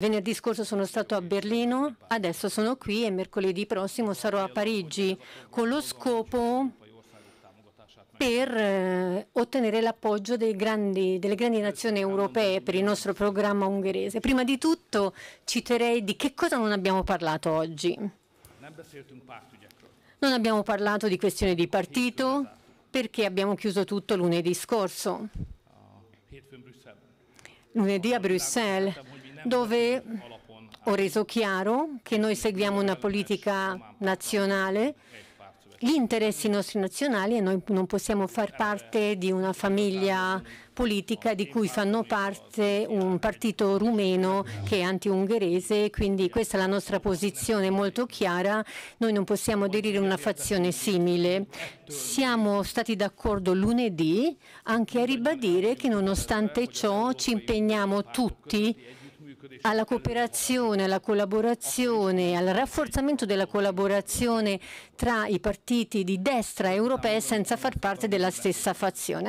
Venerdì scorso sono stato a Berlino, adesso sono qui e mercoledì prossimo sarò a Parigi con lo scopo per eh, ottenere l'appoggio delle grandi nazioni europee per il nostro programma ungherese. Prima di tutto citerei di che cosa non abbiamo parlato oggi. Non abbiamo parlato di questioni di partito perché abbiamo chiuso tutto lunedì scorso lunedì a Bruxelles dove ho reso chiaro che noi seguiamo una politica nazionale, gli interessi nostri nazionali e noi non possiamo far parte di una famiglia politica di cui fanno parte un partito rumeno che è anti-ungherese, quindi questa è la nostra posizione molto chiara, noi non possiamo aderire a una fazione simile. Siamo stati d'accordo lunedì anche a ribadire che nonostante ciò ci impegniamo tutti alla cooperazione, alla collaborazione, al rafforzamento della collaborazione tra i partiti di destra europei senza far parte della stessa fazione.